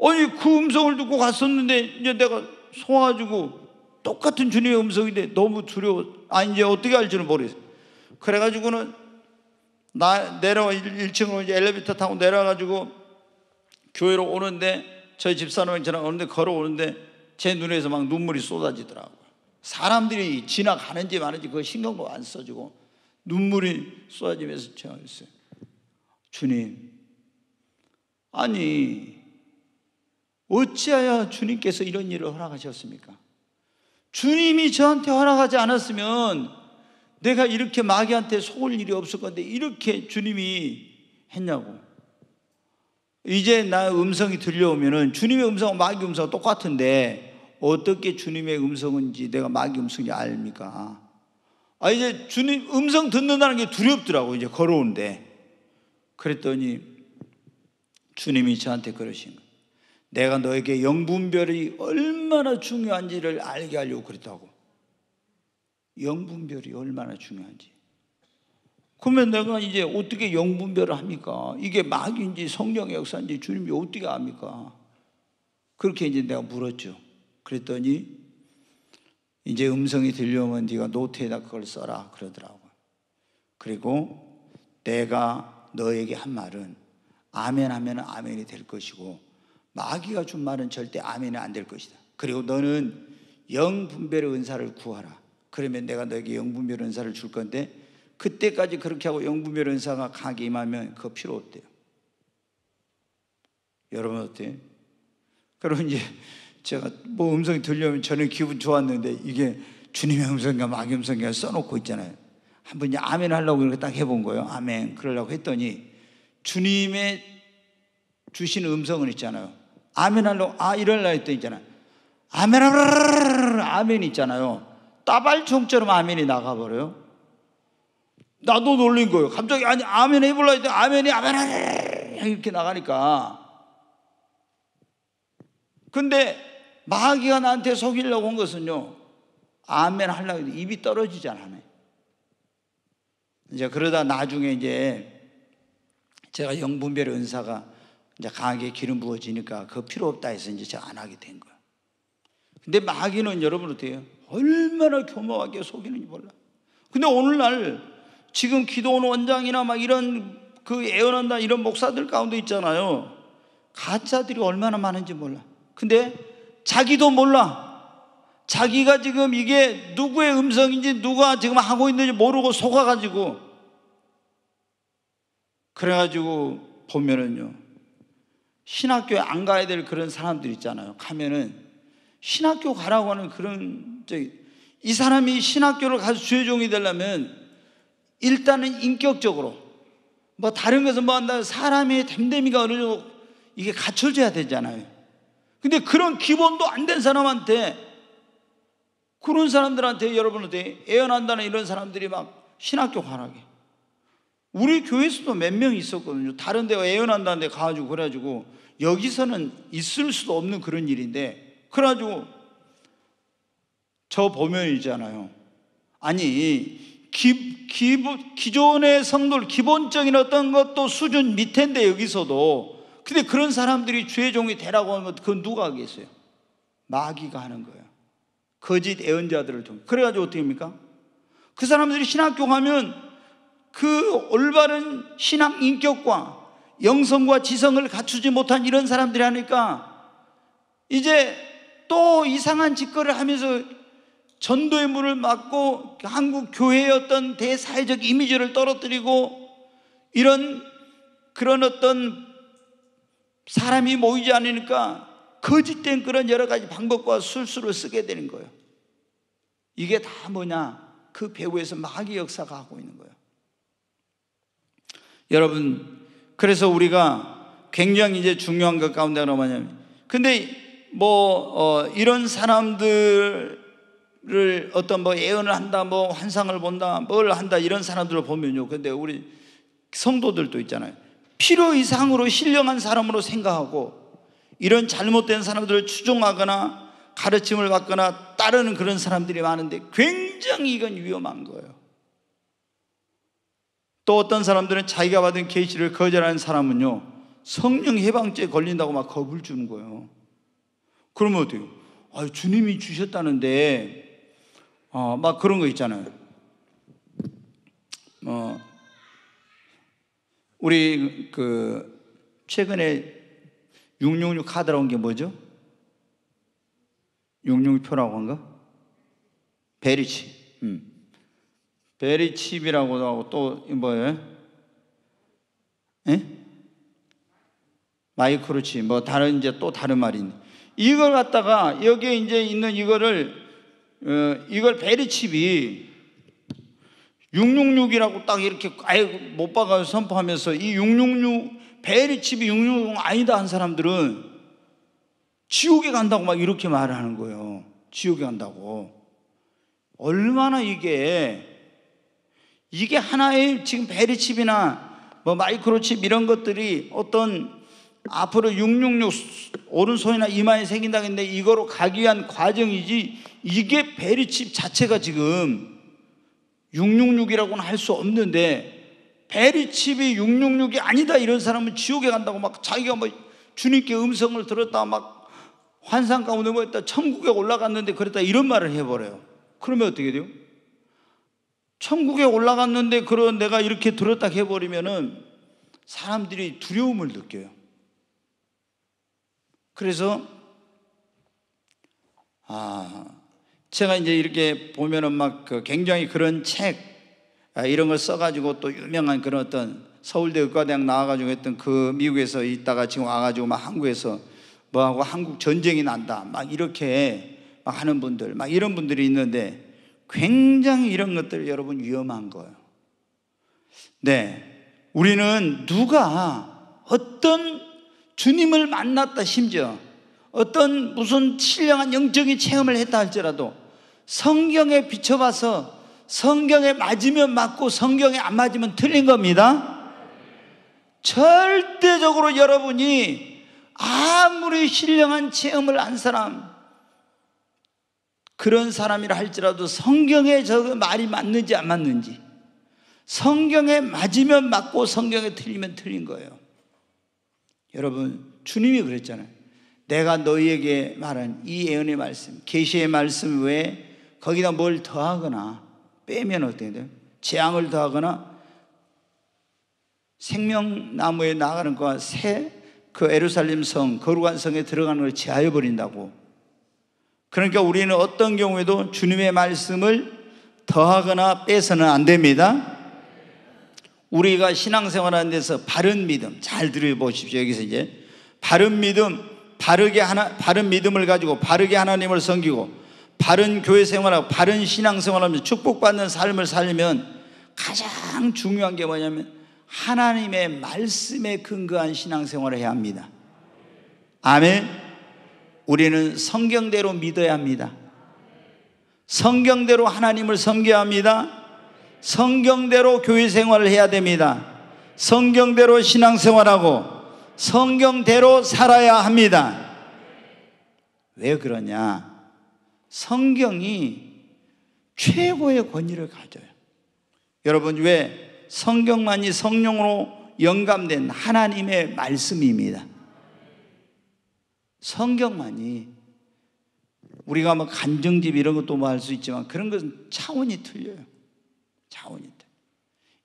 아니, 그 음성을 듣고 갔었는데, 이제 내가 소화가지고 똑같은 주님의 음성인데 너무 두려워. 아, 이제 어떻게 할지는 모르겠어. 그래가지고는 나내려 1층으로 이제 엘리베이터 타고 내려가지고 교회로 오는데 저희 집사람이 저랑 오는데 걸어오는데 제 눈에서 막 눈물이 쏟아지더라고요. 사람들이 지나가는지 마는지 그거 신경도 안 써주고 눈물이 쏟아지면서 제가 있어요. 주님, 아니, 어찌하여 주님께서 이런 일을 허락하셨습니까? 주님이 저한테 허락하지 않았으면 내가 이렇게 마귀한테 속을 일이 없을 건데 이렇게 주님이 했냐고. 이제 나 음성이 들려오면은 주님의 음성과 마귀 음성 똑같은데 어떻게 주님의 음성인지 내가 마귀 음성인지 알니까 아, 이제 주님 음성 듣는다는 게 두렵더라고, 이제 걸어오는데. 그랬더니 주님이 저한테 그러신 거예요. 내가 너에게 영분별이 얼마나 중요한지를 알게 하려고 그랬다고. 영분별이 얼마나 중요한지. 그러면 내가 이제 어떻게 영분별을 합니까? 이게 막인지 성령의 역사인지 주님이 어떻게 압니까? 그렇게 이제 내가 물었죠. 그랬더니 이제 음성이 들려오면 네가 노트에다 그걸 써라 그러더라고. 그리고 내가 너에게 한 말은 아멘 하면 아멘이 될 것이고 마귀가 준 말은 절대 아멘이 안 될 것이다. 그리고 너는 영분별의 은사를 구하라. 그러면 내가 너에게 영분별 은사를 줄 건데 그때까지 그렇게 하고 영분별 은사가 강하게 임하면 그거 필요 없대요. 여러분 어때요? 그럼 이제 제가 뭐 음성이 들려면 저는 기분 좋았는데 이게 주님의 음성과 마귀 음성과 써놓고 있잖아요. 한번 이제 아멘 하려고 이렇게 딱 해본 거예요. 아멘. 그러려고 했더니 주님의 주신 음성은 있잖아요. 아멘 하려고, 아, 이럴라 했더니 있잖아요. 아멘, 아멘, 있잖아요. 따발총처럼 아멘이 나가버려요. 나도 놀린 거예요. 갑자기, 아니, 아멘 해볼라 했더니 아멘이 아멘, 이렇게 나가니까. 근데 마귀가 나한테 속이려고 한 것은요. 아멘 하려고 입이 떨어지지 않아요. 이제 그러다 나중에 이제 제가 영분별 은사가 이제 강하게 기름 부어지니까 그 필요 없다 해서 이제 제가 안 하게 된 거예요. 근데 마귀는 여러분 어때요? 얼마나 교묘하게 속이는지 몰라. 근데 오늘날 지금 기도원 원장이나 막 이런 그 애원한다 이런 목사들 가운데 있잖아요. 가짜들이 얼마나 많은지 몰라. 근데 자기도 몰라. 자기가 지금 이게 누구의 음성인지 누가 지금 하고 있는지 모르고 속아가지고 그래가지고 보면은요 신학교에 안 가야 될 그런 사람들 있잖아요 가면은 신학교 가라고 하는 그런 저기 이 사람이 신학교를 가서 주의 종이 되려면 일단은 인격적으로 뭐 다른 것은 뭐 한다 사람의 됨됨이가 어느 정도 이게 갖춰져야 되잖아요 근데 그런 기본도 안 된 사람한테 그런 사람들한테 여러분한테 애연한다는 이런 사람들이 막 신학교 가라게. 우리 교회에서도 몇 명 있었거든요. 다른 데 애연한다는 데 가가지고 그래가지고 여기서는 있을 수도 없는 그런 일인데 그래가지고 저 보면 있잖아요. 아니, 기, 기, 기존의 성돌 기본적인 어떤 것도 수준 밑인데 여기서도 근데 그런 사람들이 죄종이 되라고 하면 그건 누가 하겠어요? 마귀가 하는 거예요. 거짓 애언자들을 통해. 그래가지고 어떻게 합니까? 그 사람들이 신학교 가면 그 올바른 신학 인격과 영성과 지성을 갖추지 못한 이런 사람들이 하니까 이제 또 이상한 짓거리를 하면서 전도의 문을 막고 한국 교회의 어떤 대사회적 이미지를 떨어뜨리고 이런 그런 어떤 사람이 모이지 않으니까 거짓된 그런 여러 가지 방법과 술수를 쓰게 되는 거예요. 이게 다 뭐냐? 그 배후에서 마귀 역사가 하고 있는 거예요. 여러분, 그래서 우리가 굉장히 이제 중요한 것 가운데 하나 뭐냐면, 근데 뭐, 어, 이런 사람들을 어떤 뭐 예언을 한다, 뭐 환상을 본다, 뭘 한다, 이런 사람들을 보면요. 근데 우리 성도들도 있잖아요. 필요 이상으로 신령한 사람으로 생각하고 이런 잘못된 사람들을 추종하거나 가르침을 받거나 따르는 그런 사람들이 많은데 굉장히 이건 위험한 거예요. 또 어떤 사람들은 자기가 받은 계시를 거절하는 사람은요 성령 해방죄 걸린다고 막 겁을 주는 거예요. 그러면 어때요? 아, 주님이 주셨다는데 어, 막 그런 거 있잖아요. 어, 우리 그 최근에 666 카드라는 게 뭐죠? 666표라고 한가? 베리칩. 음. 베리칩이라고도 하고 또 뭐예요? 에? 예? 마이크로칩 뭐 다른 이제 또 다른 말인 이걸 갖다가 여기에 이제 있는 이거를 어, 이걸 베리칩이 666이라고 딱 이렇게 아예 못 박아서 선포하면서 이666 베리 칩이660 아니다 한 사람들은 지옥에 간다고 막 이렇게 말을 하는 거예요. 지옥에 간다고. 얼마나 이게 이게 하나의 지금 베리칩이나 뭐 마이크로칩 이런 것들이 어떤 앞으로 666 오른손이나 이마에 생긴다는데 이거로 가기 위한 과정이지 이게 베리칩 자체가 지금 666이라고는 할 수 없는데 베리칩이 666이 아니다 이런 사람은 지옥에 간다고 막 자기가 뭐 주님께 음성을 들었다 막 환상 가운데 뭐였다 천국에 올라갔는데 그랬다 이런 말을 해버려요. 그러면 어떻게 돼요? 천국에 올라갔는데 그런 내가 이렇게 들었다 해버리면은 사람들이 두려움을 느껴요. 그래서 아 제가 이제 이렇게 보면은 막 그 굉장히 그런 책 아, 이런 걸 써가지고 또 유명한 그런 어떤 서울대 의과대학 나와가지고 했던 그 미국에서 있다가 지금 와가지고 막 한국에서 뭐하고 한국 전쟁이 난다 막 이렇게 막 하는 분들 막 이런 분들이 있는데 굉장히 이런 것들 여러분 위험한 거예요. 네. 우리는 누가 어떤 주님을 만났다 심지어 어떤 무슨 신령한 영적인 체험을 했다 할지라도 성경에 비춰봐서 성경에 맞으면 맞고 성경에 안 맞으면 틀린 겁니다. 절대적으로 여러분이 아무리 신령한 체험을 한 사람, 그런 사람이라 할지라도 성경에 저 말이 맞는지 안 맞는지, 성경에 맞으면 맞고 성경에 틀리면 틀린 거예요. 여러분, 주님이 그랬잖아요. 내가 너희에게 말한 이 예언의 말씀, 계시의 말씀 외에 거기다 뭘 더하거나 빼면 어떻게 돼요? 재앙을 더하거나 생명나무에 나가는 것과 새 그 에루살렘 성, 거룩한 성에 들어가는 걸 제하여 버린다고. 그러니까 우리는 어떤 경우에도 주님의 말씀을 더하거나 빼서는 안 됩니다. 우리가 신앙생활하는 데서 바른 믿음 잘 들어보십시오. 여기서 이제 바른 믿음, 바르게 하나, 바른 믿음을 가지고 바르게 하나님을 섬기고 바른 교회 생활하고 바른 신앙 생활하면서 축복받는 삶을 살면 가장 중요한 게 뭐냐면 하나님의 말씀에 근거한 신앙 생활을 해야 합니다. 아멘. 우리는 성경대로 믿어야 합니다. 성경대로 하나님을 섬겨야 합니다. 성경대로 교회 생활을 해야 됩니다. 성경대로 신앙 생활하고 성경대로 살아야 합니다. 왜 그러냐? 성경이 최고의 권위를 가져요. 여러분, 왜 성경만이 성령으로 영감된 하나님의 말씀입니다. 성경만이 우리가 뭐 간정집 이런 것도 뭐 할 수 있지만 그런 것은 차원이 틀려요. 차원이 틀려.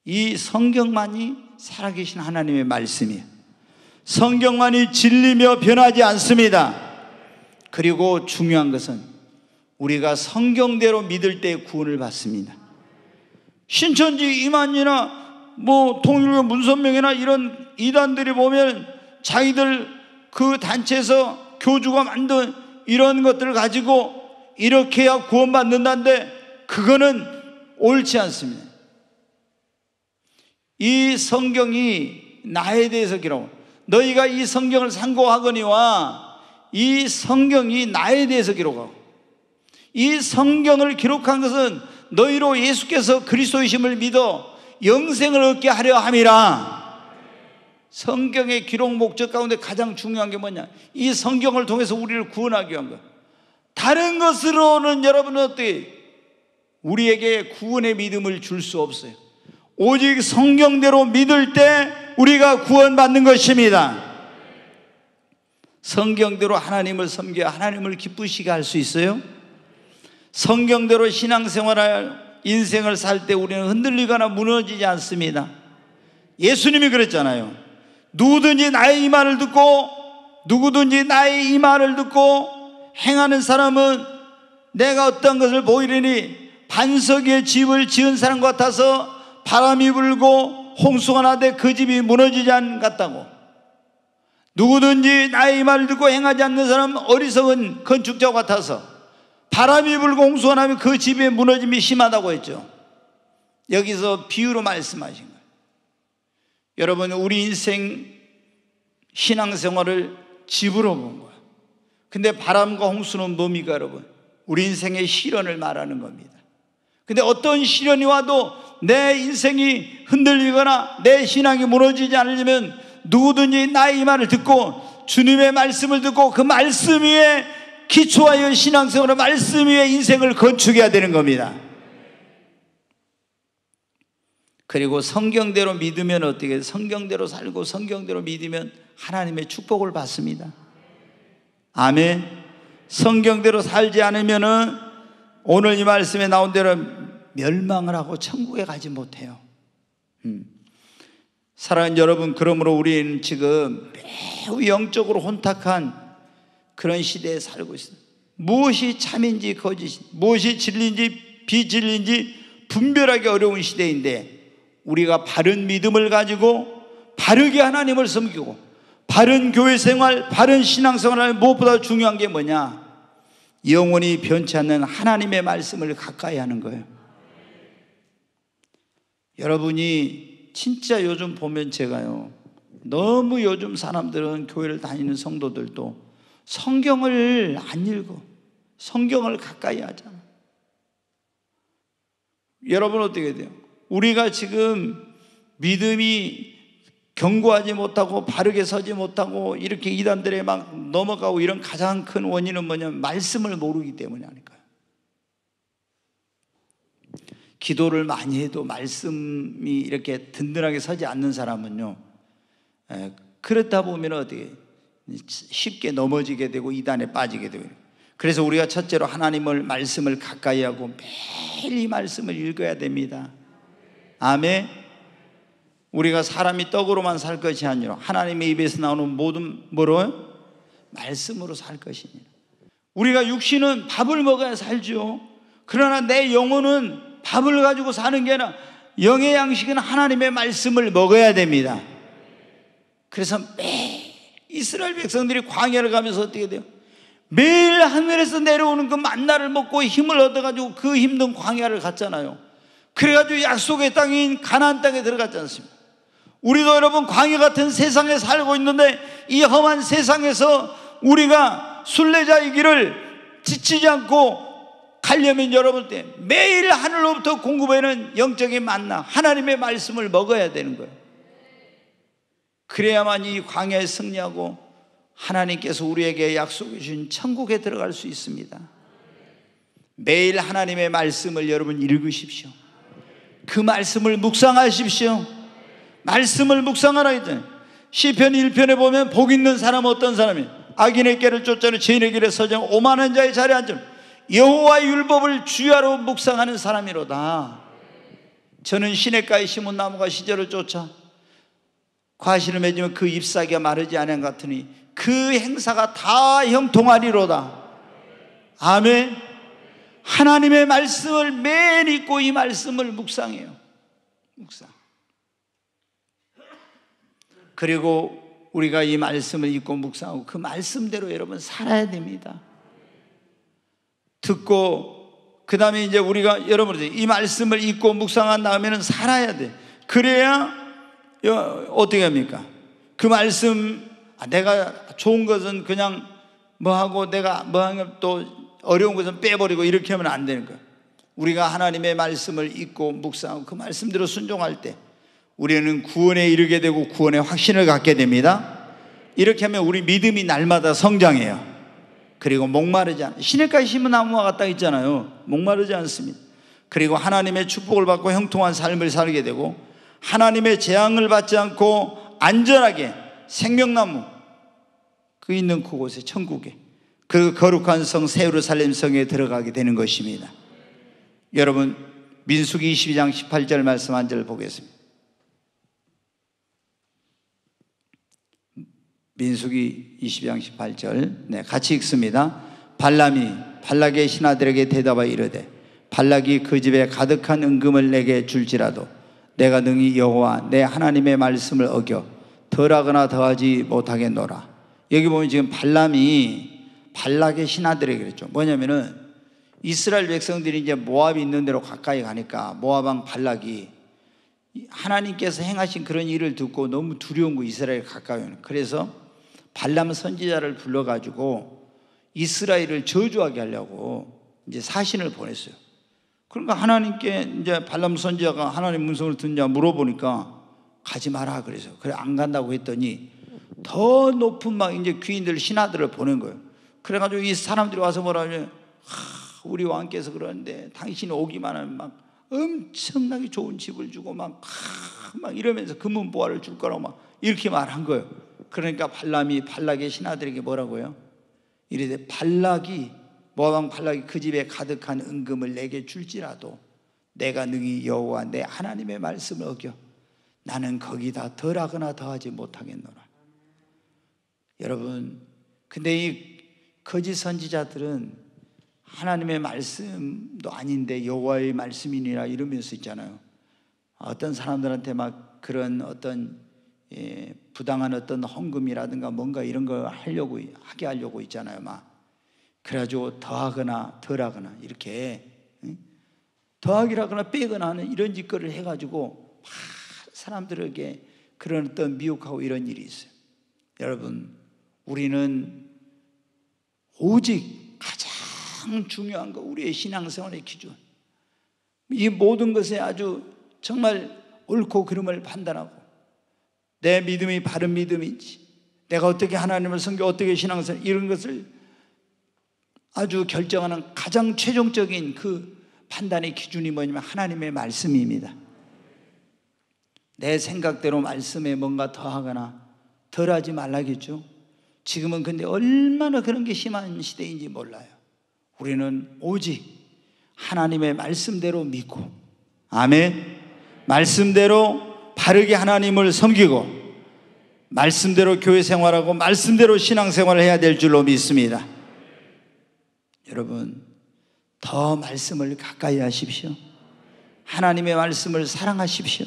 이 성경만이 살아계신 하나님의 말씀이에요. 성경만이 진리며 변하지 않습니다. 그리고 중요한 것은 우리가 성경대로 믿을 때 구원을 받습니다. 신천지 이만이나 뭐 통일교 문선명이나 이런 이단들이 보면 자기들 그 단체에서 교주가 만든 이런 것들을 가지고 이렇게 해야 구원받는다는데 그거는 옳지 않습니다. 이 성경이 나에 대해서 기록 너희가 이 성경을 상고하거니와 이 성경이 나에 대해서 기록하고 이 성경을 기록한 것은 너희로 예수께서 그리스도이심을 믿어 영생을 얻게 하려 함이라. 성경의 기록 목적 가운데 가장 중요한 게 뭐냐? 이 성경을 통해서 우리를 구원하기 위한 것. 다른 것으로는 여러분은 어때? 우리에게 구원의 믿음을 줄 수 없어요. 오직 성경대로 믿을 때 우리가 구원받는 것입니다. 성경대로 하나님을 섬겨 하나님을 기쁘시게 할 수 있어요? 성경대로 신앙생활할 인생을 살 때 우리는 흔들리거나 무너지지 않습니다. 예수님이 그랬잖아요. 누구든지 나의 이 말을 듣고 누구든지 나의 이 말을 듣고 행하는 사람은 내가 어떤 것을 보이리니 반석 위 집을 지은 사람 같아서 바람이 불고 홍수가 나되 그 집이 무너지지 않 같다고. 누구든지 나의 이 말을 듣고 행하지 않는 사람은 어리석은 건축자 같아서 바람이 불고 홍수가 나면 그 집의 무너짐이 심하다고 했죠. 여기서 비유로 말씀하신 거예요. 여러분, 우리 인생 신앙생활을 집으로 본 거예요. 근데 바람과 홍수는 뭡니까, 여러분? 우리 인생의 시련을 말하는 겁니다. 근데 어떤 시련이 와도 내 인생이 흔들리거나 내 신앙이 무너지지 않으려면 누구든지 나의 이 말을 듣고 주님의 말씀을 듣고 그 말씀 위에 기초하여 신앙성으로 말씀 위에 인생을 건축해야 되는 겁니다. 그리고 성경대로 믿으면 어떻게 성경대로 살고 성경대로 믿으면 하나님의 축복을 받습니다. 아멘. 성경대로 살지 않으면은 오늘 이 말씀에 나온 대로 멸망을 하고 천국에 가지 못해요. 음. 사랑하는 여러분, 그러므로 우리는 지금 매우 영적으로 혼탁한 그런 시대에 살고 있습니다. 무엇이 참인지 거짓인지, 무엇이 진리인지 비진리인지 분별하기 어려운 시대인데 우리가 바른 믿음을 가지고 바르게 하나님을 섬기고 바른 교회 생활, 바른 신앙 생활 무엇보다 중요한 게 뭐냐? 영원히 변치 않는 하나님의 말씀을 가까이 하는 거예요. 여러분이 진짜 요즘 보면 제가요. 너무 요즘 사람들은 교회를 다니는 성도들도 성경을 안 읽고 성경을 가까이 하잖아. 여러분 어떻게 돼요? 우리가 지금 믿음이 경고하지 못하고 바르게 서지 못하고 이렇게 이단들에 막 넘어가고 이런 가장 큰 원인은 뭐냐면 말씀을 모르기 때문이 아닐까요? 기도를 많이 해도 말씀이 이렇게 든든하게 서지 않는 사람은요. 그렇다 보면 어떻게 쉽게 넘어지게 되고 이단에 빠지게 되고 그래서 우리가 첫째로 하나님을 말씀을 가까이 하고 매일 이 말씀을 읽어야 됩니다. 아멘. 우리가 사람이 떡으로만 살 것이 아니라 하나님의 입에서 나오는 모든 뭐로 말씀으로 살 것이니라. 우리가 육신은 밥을 먹어야 살죠. 그러나 내 영혼은 밥을 가지고 사는 게 아니라 영의 양식은 하나님의 말씀을 먹어야 됩니다. 그래서 매 이스라엘 백성들이 광야를 가면서 어떻게 돼요? 매일 하늘에서 내려오는 그 만나를 먹고 힘을 얻어가지고 그 힘든 광야를 갔잖아요. 그래가지고 약속의 땅인 가나안 땅에 들어갔지 않습니까? 우리도 여러분 광야 같은 세상에 살고 있는데 이 험한 세상에서 우리가 순례자의 길을 지치지 않고 가려면 여러분 때 매일 하늘로부터 공급하는 영적인 만나 하나님의 말씀을 먹어야 되는 거예요. 그래야만 이 광야에 승리하고 하나님께서 우리에게 약속해 주신 천국에 들어갈 수 있습니다. 매일 하나님의 말씀을 여러분 읽으십시오. 그 말씀을 묵상하십시오. 말씀을 묵상하라이든 시편 1편에 보면 복 있는 사람 어떤 사람이 악인의 길을 쫓아내 죄인의 길에 서정 오만한 자의 자리에 앉음 여호와 율법을 주야로 묵상하는 사람이로다. 저는 시냇가의 심은 나무가 시절을 쫓아 과실을 맺으면 그 잎사귀가 마르지 않은 것 같으니 그 행사가 다 형통하리로다. 아멘. 하나님의 말씀을 매일 읽고 이 말씀을 묵상해요. 묵상. 그리고 우리가 이 말씀을 읽고 묵상하고 그 말씀대로 여러분 살아야 됩니다. 듣고 그 다음에 이제 우리가 여러분이 말씀을 읽고 묵상한 다음에는 살아야 돼. 그래야 어떻게 합니까? 그 말씀 아, 내가 좋은 것은 그냥 뭐 하고 내가 뭐 하면 또 어려운 것은 빼버리고 이렇게 하면 안 되는 거예요. 우리가 하나님의 말씀을 읽고 묵상하고 그 말씀대로 순종할 때 우리는 구원에 이르게 되고 구원의 확신을 갖게 됩니다. 이렇게 하면 우리 믿음이 날마다 성장해요. 그리고 목마르지 않아. 시내가 심은 나무와 같다 있잖아요. 목마르지 않습니다. 그리고 하나님의 축복을 받고 형통한 삶을 살게 되고 하나님의 재앙을 받지 않고 안전하게 생명나무 그 있는 그곳에 천국에 그 거룩한 성세우르살림 성에 들어가게 되는 것입니다. 여러분 민수기 22장 18절 말씀 한 절 보겠습니다. 민수기 22장 18절 네 같이 읽습니다. 발람이 발락의 신하들에게 대답하여 이르되 발락이 그 집에 가득한 은금을 내게 줄지라도 내가 능히 여호와 내 하나님의 말씀을 어겨 덜하거나 더하지 못하겠노라. 여기 보면 지금 발람이 발락의 신하들에게 그랬죠. 뭐냐면은 이스라엘 백성들이 이제 모압이 있는 대로 가까이 가니까 모압왕 발락이 하나님께서 행하신 그런 일을 듣고 너무 두려운 거 이스라엘 가까이 오는. 그래서 발람 선지자를 불러가지고 이스라엘을 저주하게 하려고 이제 사신을 보냈어요. 그러니까 하나님께 이제 발람 선지자가 하나님 문성을 듣냐 물어보니까 가지 마라 그래서 그래 안 간다고 했더니 더 높은 막 이제 귀인들 신하들을 보낸 거예요. 그래가지고 이 사람들이 와서 뭐라 하면 하, 우리 왕께서 그러는데 당신이 오기만 하면 막 엄청나게 좋은 집을 주고 막, 막 이러면서 금은 보화를 줄 거라고 막 이렇게 말한 거예요. 그러니까 발람이 발락의 신하들에게 뭐라고요? 이래되 발락이 모방 팔락이 그 집에 가득한 은금을 내게 줄지라도 내가 능히 여호와 내 하나님의 말씀을 어겨 나는 거기다 덜하거나 더하지 못하겠노라. 여러분, 근데 이 거짓 선지자들은 하나님의 말씀도 아닌데 여호와의 말씀이니라 이러면서 있잖아요. 어떤 사람들한테 막 그런 어떤 예, 부당한 어떤 헌금이라든가 뭔가 이런 걸 하려고 하게 하려고 있잖아요. 막 그래가지고 더하거나 덜하거나 이렇게 더하기라거나 빼거나 하는 이런 짓거리를 해가지고 막 사람들에게 그런 어떤 미혹하고 이런 일이 있어요. 여러분, 우리는 오직 가장 중요한 거, 우리의 신앙생활의 기준. 이 모든 것에 아주 정말 옳고 그름을 판단하고 내 믿음이 바른 믿음인지, 내가 어떻게 하나님을 섬겨 어떻게 신앙생활 이런 것을 아주 결정하는 가장 최종적인 그 판단의 기준이 뭐냐면 하나님의 말씀입니다. 내 생각대로 말씀에 뭔가 더하거나 덜하지 말라겠죠. 지금은 근데 얼마나 그런 게 심한 시대인지 몰라요. 우리는 오직 하나님의 말씀대로 믿고, 아멘. 말씀대로 바르게 하나님을 섬기고, 말씀대로 교회 생활하고, 말씀대로 신앙 생활을 해야 될 줄로 믿습니다. 여러분, 더 말씀을 가까이 하십시오. 하나님의 말씀을 사랑하십시오.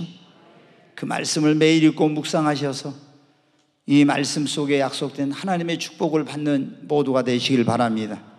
그 말씀을 매일 읽고 묵상하셔서 이 말씀 속에 약속된 하나님의 축복을 받는 모두가 되시길 바랍니다.